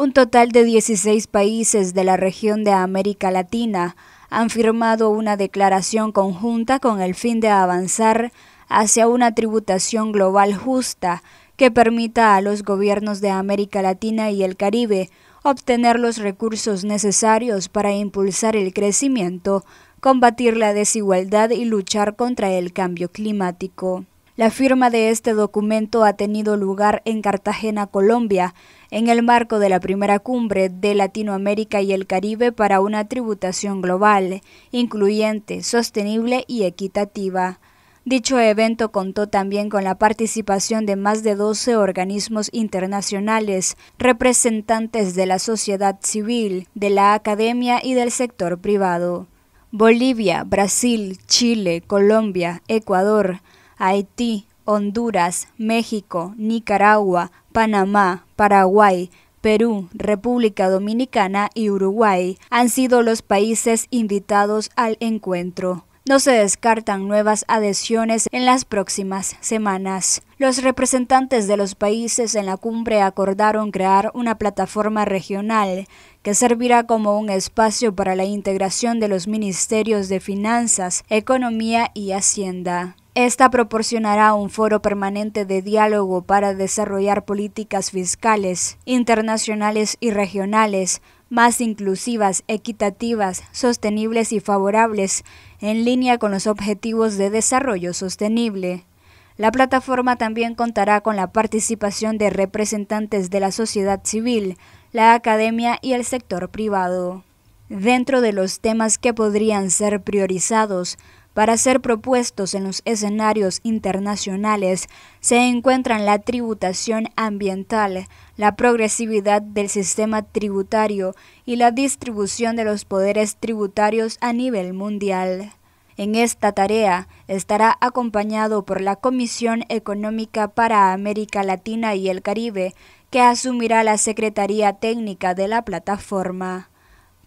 Un total de 16 países de la región de América Latina han firmado una declaración conjunta con el fin de avanzar hacia una tributación global justa que permita a los gobiernos de América Latina y el Caribe obtener los recursos necesarios para impulsar el crecimiento, combatir la desigualdad y luchar contra el cambio climático. La firma de este documento ha tenido lugar en Cartagena, Colombia, en el marco de la primera cumbre de Latinoamérica y el Caribe para una tributación global, incluyente, sostenible y equitativa. Dicho evento contó también con la participación de más de 12 organismos internacionales, representantes de la sociedad civil, de la academia y del sector privado. Bolivia, Brasil, Chile, Colombia, Ecuador, Haití, Honduras, México, Nicaragua, Panamá, Paraguay, Perú, República Dominicana y Uruguay han sido los países invitados al encuentro. No se descartan nuevas adhesiones en las próximas semanas. Los representantes de los países en la cumbre acordaron crear una plataforma regional que servirá como un espacio para la integración de los ministerios de Finanzas, Economía y Hacienda. Esta proporcionará un foro permanente de diálogo para desarrollar políticas fiscales, internacionales y regionales, más inclusivas, equitativas, sostenibles y favorables, en línea con los objetivos de desarrollo sostenible. La plataforma también contará con la participación de representantes de la sociedad civil, la academia y el sector privado dentro de los temas que podrían ser priorizados para ser propuestos en los escenarios internacionales se encuentran la tributación ambiental, la progresividad del sistema tributario y la distribución de los poderes tributarios a nivel mundial. En esta tarea estará acompañado por la Comisión Económica para América Latina y el Caribe, que asumirá la Secretaría Técnica de la plataforma.